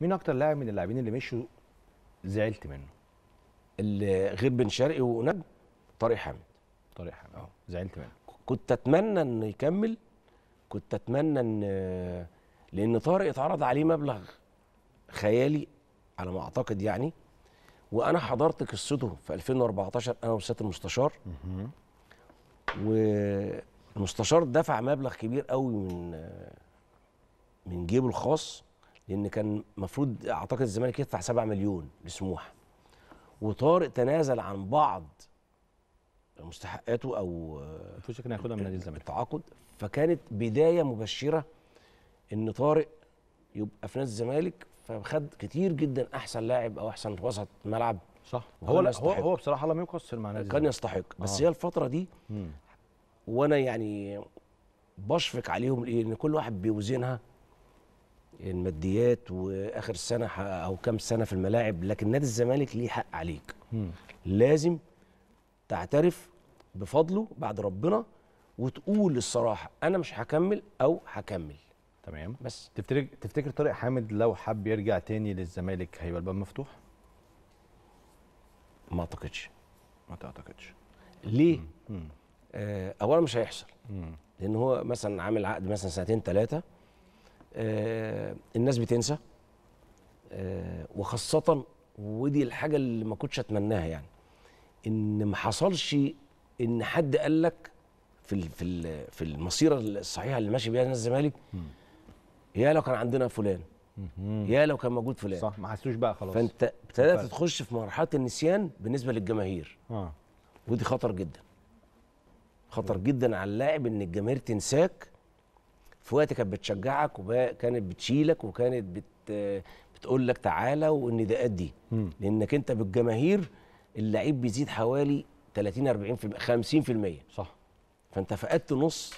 مين اكتر لاعب من اللاعبين اللي مشوا زعلت منه اللي غير بن شرقي ونجم طارق حامد طارق حامد اه زعلت منه كنت اتمنى انه يكمل كنت اتمنى ان لان طارق اتعرض عليه مبلغ خيالي على ما اعتقد يعني وانا حضرت قصته في 2014 انا وسياده المستشار والمستشار دفع مبلغ كبير قوي من من جيبه الخاص لان كان المفروض اعتقد الزمالك يدفع 7 مليون لسموحه وطارق تنازل عن بعض مستحقاته او الفلوس كان هياخدها من نادي الزمالك التعاقد فكانت بدايه مبشره ان طارق يبقى في نادي الزمالك فخد كتير جدا احسن لاعب او احسن وسط ملعب صح هو هو هو بصراحه لم يقصر مع نادي كان يستحق آه. بس آه. هي الفتره دي مم. وانا يعني بشفق عليهم ليه ان كل واحد بيوزنها الماديات واخر سنه او كام سنه في الملاعب لكن نادي الزمالك ليه حق عليك لازم تعترف بفضله بعد ربنا وتقول الصراحه انا مش هكمل او هكمل تمام بس تفتكر تفتكر طارق حامد لو حب يرجع تاني للزمالك هيبقى الباب مفتوح ما اعتقدش ما تعتقدش ليه مم. مم. آه، اولا مش هيحصل مم. لان هو مثلا عامل عقد مثلا سنتين ثلاثه آه، الناس بتنسى آه، وخاصه ودي الحاجه اللي ما كنتش اتمناها يعني ان ما حصلش ان حد قال لك في في في المسيره الصحيحه اللي ماشي بيها نادي الزمالك يا لو كان عندنا فلان يا لو كان موجود فلان صح ما حسوش بقى خلاص فانت ابتدات تخش في مرحله النسيان بالنسبه للجماهير اه ودي خطر جدا خطر جدا على اللاعب ان الجماهير تنساك في وقت كانت بتشجعك وكانت بتشيلك وكانت بت بتقول لك تعالى والنداءات دي قد لانك انت بالجماهير اللعيب بيزيد حوالي 30 40 50% صح فانت فقدت نص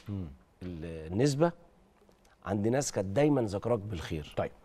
النسبه عند ناس كانت دايما ذكراك بالخير طيب